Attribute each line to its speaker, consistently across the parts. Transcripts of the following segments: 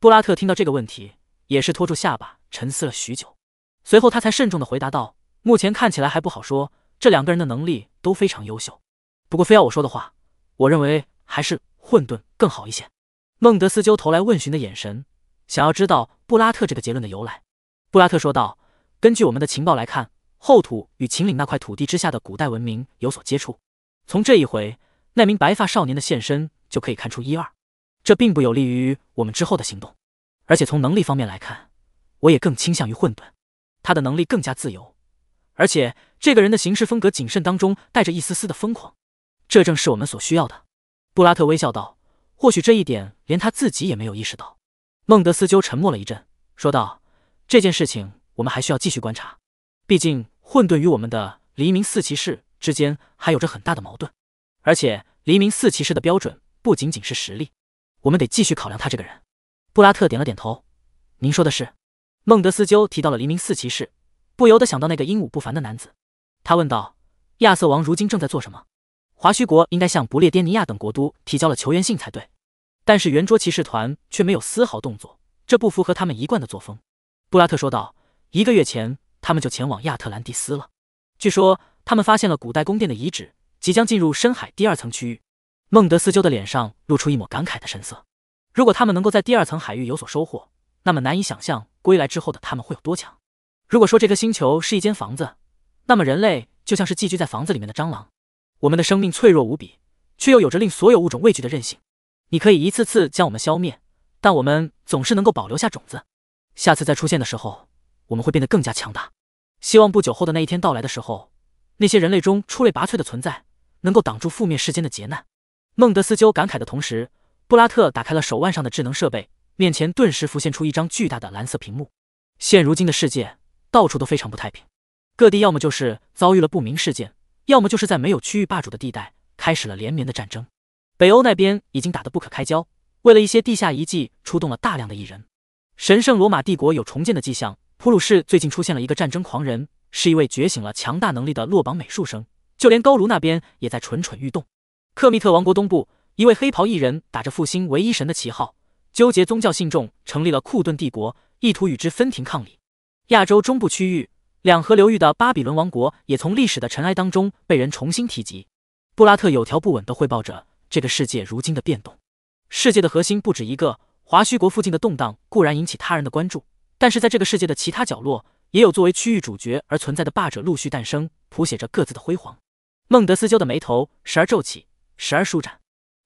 Speaker 1: 布拉特听到这个问题，也是拖住下巴沉思了许久，随后他才慎重的回答道：“目前看起来还不好说，这两个人的能力都非常优秀。不过非要我说的话，我认为还是混沌更好一些。”孟德斯鸠投来问询的眼神，想要知道布拉特这个结论的由来。布拉特说道：“根据我们的情报来看，后土与秦岭那块土地之下的古代文明有所接触，从这一回那名白发少年的现身就可以看出一二。”这并不有利于我们之后的行动，而且从能力方面来看，我也更倾向于混沌，他的能力更加自由，而且这个人的行事风格谨慎当中带着一丝丝的疯狂，这正是我们所需要的。布拉特微笑道：“或许这一点连他自己也没有意识到。”孟德斯鸠沉默了一阵，说道：“这件事情我们还需要继续观察，毕竟混沌与我们的黎明四骑士之间还有着很大的矛盾，而且黎明四骑士的标准不仅仅是实力。”我们得继续考量他这个人。布拉特点了点头，您说的是。孟德斯鸠提到了《黎明四骑士》，不由得想到那个英武不凡的男子。他问道：“亚瑟王如今正在做什么？”华胥国应该向不列颠尼亚等国都提交了求援信才对，但是圆桌骑士团却没有丝毫动作，这不符合他们一贯的作风。布拉特说道：“一个月前，他们就前往亚特兰蒂斯了。据说他们发现了古代宫殿的遗址，即将进入深海第二层区域。”孟德斯鸠的脸上露出一抹感慨的神色。如果他们能够在第二层海域有所收获，那么难以想象归来之后的他们会有多强。如果说这颗星球是一间房子，那么人类就像是寄居在房子里面的蟑螂。我们的生命脆弱无比，却又有着令所有物种畏惧的韧性。你可以一次次将我们消灭，但我们总是能够保留下种子。下次再出现的时候，我们会变得更加强大。希望不久后的那一天到来的时候，那些人类中出类拔萃的存在，能够挡住覆灭世间的劫难。孟德斯鸠感慨的同时，布拉特打开了手腕上的智能设备，面前顿时浮现出一张巨大的蓝色屏幕。现如今的世界到处都非常不太平，各地要么就是遭遇了不明事件，要么就是在没有区域霸主的地带开始了连绵的战争。北欧那边已经打得不可开交，为了一些地下遗迹出动了大量的异人。神圣罗马帝国有重建的迹象，普鲁士最近出现了一个战争狂人，是一位觉醒了强大能力的落榜美术生。就连高卢那边也在蠢蠢欲动。克密特王国东部，一位黑袍异人打着复兴唯一神的旗号，纠结宗教信众，成立了库顿帝国，意图与之分庭抗礼。亚洲中部区域，两河流域的巴比伦王国也从历史的尘埃当中被人重新提及。布拉特有条不紊地汇报着这个世界如今的变动。世界的核心不止一个，华胥国附近的动荡固然引起他人的关注，但是在这个世界的其他角落，也有作为区域主角而存在的霸者陆续诞生，谱写着各自的辉煌。孟德斯鸠的眉头时而皱起。时而舒展，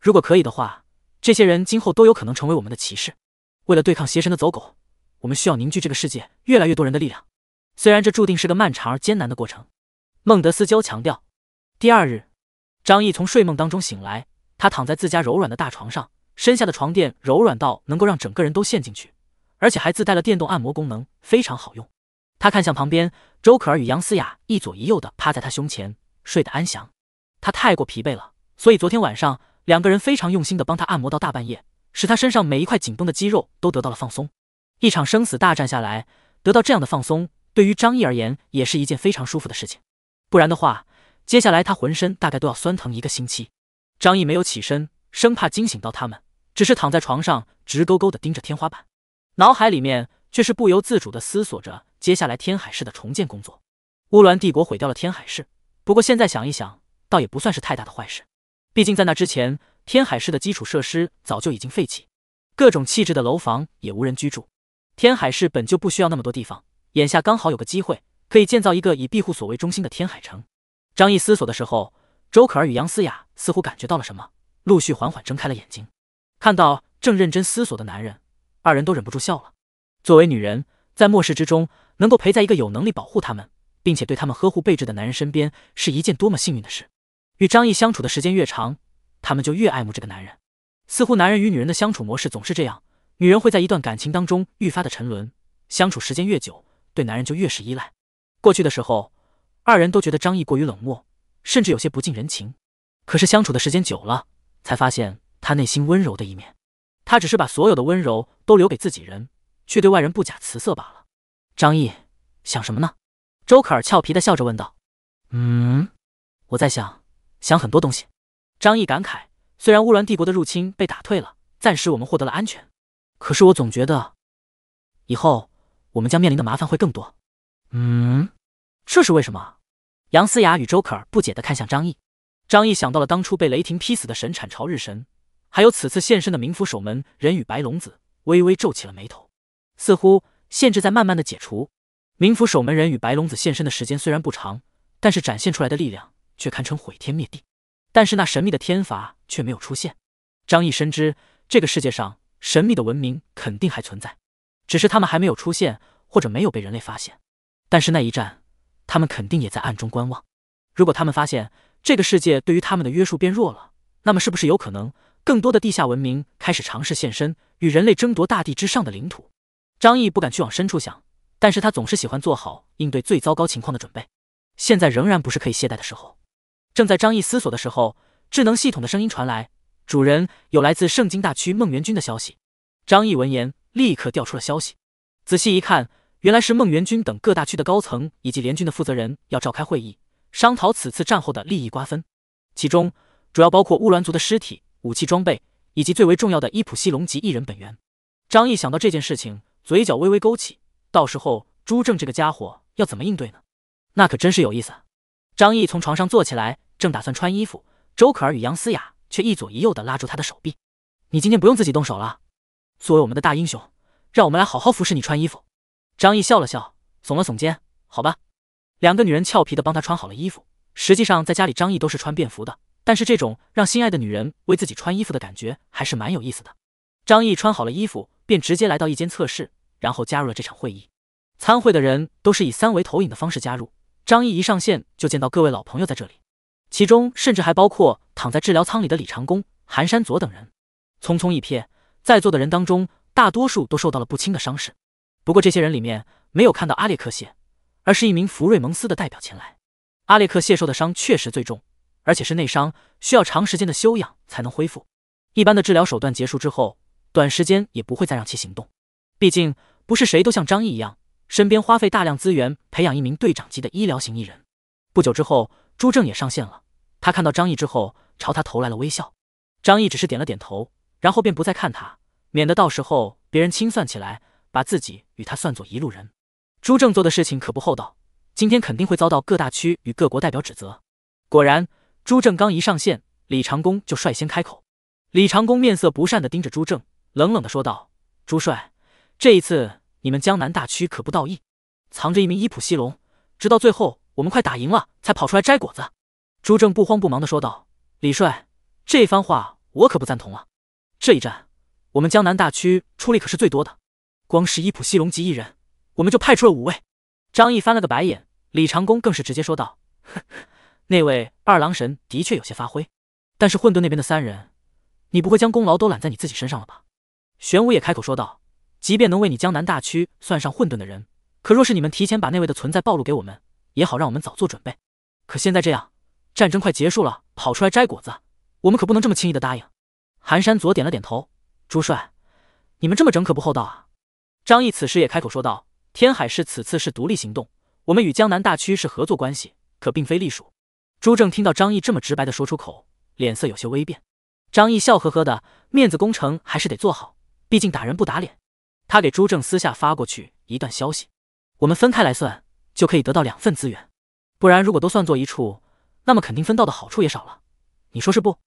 Speaker 1: 如果可以的话，这些人今后都有可能成为我们的骑士。为了对抗邪神的走狗，我们需要凝聚这个世界越来越多人的力量。虽然这注定是个漫长而艰难的过程，孟德斯鸠强调。第二日，张毅从睡梦当中醒来，他躺在自家柔软的大床上，身下的床垫柔软到能够让整个人都陷进去，而且还自带了电动按摩功能，非常好用。他看向旁边，周可儿与杨思雅一左一右的趴在他胸前，睡得安详。他太过疲惫了。所以昨天晚上两个人非常用心的帮他按摩到大半夜，使他身上每一块紧绷的肌肉都得到了放松。一场生死大战下来，得到这样的放松，对于张毅而言也是一件非常舒服的事情。不然的话，接下来他浑身大概都要酸疼一个星期。张毅没有起身，生怕惊醒到他们，只是躺在床上直勾勾的盯着天花板，脑海里面却是不由自主的思索着接下来天海市的重建工作。乌兰帝国毁掉了天海市，不过现在想一想，倒也不算是太大的坏事。毕竟在那之前，天海市的基础设施早就已经废弃，各种气质的楼房也无人居住。天海市本就不需要那么多地方，眼下刚好有个机会可以建造一个以庇护所为中心的天海城。张毅思索的时候，周可儿与杨思雅似乎感觉到了什么，陆续缓缓睁开了眼睛，看到正认真思索的男人，二人都忍不住笑了。作为女人，在末世之中能够陪在一个有能力保护他们，并且对他们呵护备至的男人身边，是一件多么幸运的事。与张毅相处的时间越长，他们就越爱慕这个男人。似乎男人与女人的相处模式总是这样，女人会在一段感情当中愈发的沉沦，相处时间越久，对男人就越是依赖。过去的时候，二人都觉得张毅过于冷漠，甚至有些不近人情。可是相处的时间久了，才发现他内心温柔的一面。他只是把所有的温柔都留给自己人，却对外人不假辞色罢了。张毅，想什么呢？周可儿俏皮的笑着问道。嗯，我在想。想很多东西，张毅感慨。虽然乌兰帝国的入侵被打退了，暂时我们获得了安全，可是我总觉得，以后我们将面临的麻烦会更多。嗯，这是为什么？杨思雅与周可儿不解地看向张毅。张毅想到了当初被雷霆劈死的神产朝日神，还有此次现身的冥府守门人与白龙子，微微皱起了眉头，似乎限制在慢慢的解除。冥府守门人与白龙子现身的时间虽然不长，但是展现出来的力量。却堪称毁天灭地，但是那神秘的天罚却没有出现。张毅深知，这个世界上神秘的文明肯定还存在，只是他们还没有出现，或者没有被人类发现。但是那一战，他们肯定也在暗中观望。如果他们发现这个世界对于他们的约束变弱了，那么是不是有可能更多的地下文明开始尝试现身，与人类争夺大地之上的领土？张毅不敢去往深处想，但是他总是喜欢做好应对最糟糕情况的准备。现在仍然不是可以懈怠的时候。正在张毅思索的时候，智能系统的声音传来：“主人，有来自圣经大区孟元君的消息。”张毅闻言，立刻调出了消息，仔细一看，原来是孟元君等各大区的高层以及联军的负责人要召开会议，商讨此次战后的利益瓜分，其中主要包括乌兰族的尸体、武器装备，以及最为重要的伊普西龙级异人本源。张毅想到这件事情，嘴角微微勾起，到时候朱正这个家伙要怎么应对呢？那可真是有意思。张毅从床上坐起来，正打算穿衣服，周可儿与杨思雅却一左一右的拉住他的手臂：“你今天不用自己动手了，作为我们的大英雄，让我们来好好服侍你穿衣服。”张毅笑了笑，耸了耸肩：“好吧。”两个女人俏皮的帮他穿好了衣服。实际上，在家里张毅都是穿便服的，但是这种让心爱的女人为自己穿衣服的感觉还是蛮有意思的。张毅穿好了衣服，便直接来到一间测试，然后加入了这场会议。参会的人都是以三维投影的方式加入。张毅一上线就见到各位老朋友在这里，其中甚至还包括躺在治疗舱里的李长工、韩山左等人。匆匆一瞥，在座的人当中，大多数都受到了不轻的伤势。不过这些人里面没有看到阿列克谢，而是一名福瑞蒙斯的代表前来。阿列克谢受的伤确实最重，而且是内伤，需要长时间的休养才能恢复。一般的治疗手段结束之后，短时间也不会再让其行动，毕竟不是谁都像张毅一样。身边花费大量资源培养一名队长级的医疗型艺人。不久之后，朱正也上线了。他看到张毅之后，朝他投来了微笑。张毅只是点了点头，然后便不再看他，免得到时候别人清算起来，把自己与他算作一路人。朱正做的事情可不厚道，今天肯定会遭到各大区与各国代表指责。果然，朱正刚一上线，李长工就率先开口。李长工面色不善的盯着朱正，冷冷的说道：“朱帅，这一次。”你们江南大区可不道义，藏着一名伊普西龙，直到最后我们快打赢了，才跑出来摘果子。朱正不慌不忙的说道：“李帅，这番话我可不赞同啊！这一战，我们江南大区出力可是最多的，光是伊普西龙级一人，我们就派出了五位。”张毅翻了个白眼，李长恭更是直接说道：“呵呵，那位二郎神的确有些发挥，但是混沌那边的三人，你不会将功劳都揽在你自己身上了吧？”玄武也开口说道。即便能为你江南大区算上混沌的人，可若是你们提前把那位的存在暴露给我们，也好让我们早做准备。可现在这样，战争快结束了，跑出来摘果子，我们可不能这么轻易的答应。韩山佐点了点头：“朱帅，你们这么整可不厚道啊。”张毅此时也开口说道：“天海市此次是独立行动，我们与江南大区是合作关系，可并非隶属。”朱正听到张毅这么直白的说出口，脸色有些微变。张毅笑呵呵的：“面子工程还是得做好，毕竟打人不打脸。”他给朱正私下发过去一段消息，我们分开来算，就可以得到两份资源。不然，如果都算作一处，那么肯定分到的好处也少了。你说是不？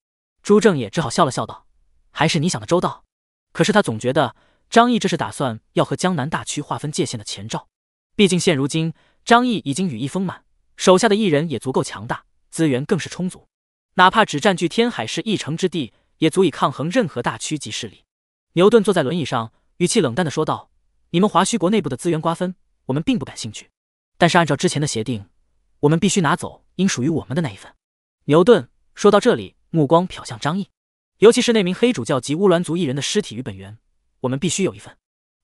Speaker 1: 朱正也只好笑了笑道：“还是你想的周到。”可是他总觉得张毅这是打算要和江南大区划分界限的前兆。毕竟现如今张毅已经羽翼丰满，手下的艺人也足够强大，资源更是充足。哪怕只占据天海市一城之地，也足以抗衡任何大区及势力。牛顿坐在轮椅上。语气冷淡的说道：“你们华胥国内部的资源瓜分，我们并不感兴趣。但是按照之前的协定，我们必须拿走应属于我们的那一份。”牛顿说到这里，目光瞟向张毅，尤其是那名黑主教及乌兰族一人的尸体与本源，我们必须有一份。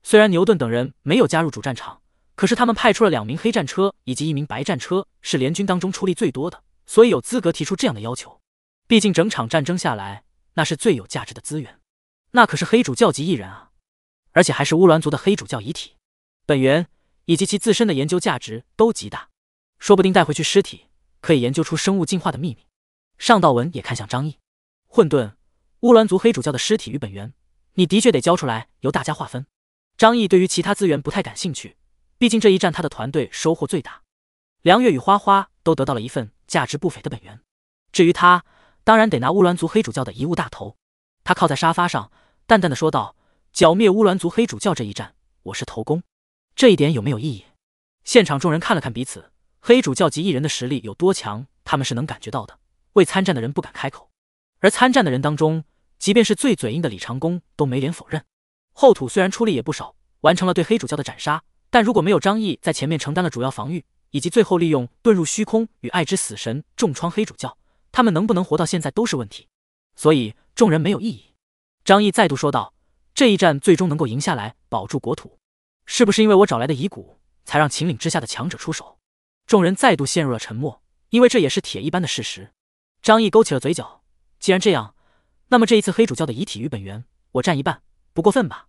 Speaker 1: 虽然牛顿等人没有加入主战场，可是他们派出了两名黑战车以及一名白战车，是联军当中出力最多的，所以有资格提出这样的要求。毕竟整场战争下来，那是最有价值的资源，那可是黑主教级艺人啊！而且还是乌兰族的黑主教遗体，本源以及其自身的研究价值都极大，说不定带回去尸体可以研究出生物进化的秘密。尚道文也看向张毅：“混沌乌兰族黑主教的尸体与本源，你的确得交出来，由大家划分。”张毅对于其他资源不太感兴趣，毕竟这一战他的团队收获最大。梁月与花花都得到了一份价值不菲的本源，至于他，当然得拿乌兰族黑主教的遗物大头。他靠在沙发上，淡淡的说道。剿灭乌兰族黑主教这一战，我是头功，这一点有没有异议？现场众人看了看彼此，黑主教及一人的实力有多强，他们是能感觉到的。未参战的人不敢开口，而参战的人当中，即便是最嘴硬的李长弓，都没脸否认。后土虽然出力也不少，完成了对黑主教的斩杀，但如果没有张毅在前面承担了主要防御，以及最后利用遁入虚空与爱之死神重创黑主教，他们能不能活到现在都是问题。所以众人没有异议。张毅再度说道。这一战最终能够赢下来，保住国土，是不是因为我找来的遗骨，才让秦岭之下的强者出手？众人再度陷入了沉默，因为这也是铁一般的事实。张毅勾起了嘴角，既然这样，那么这一次黑主教的遗体与本源，我占一半，不过分吧？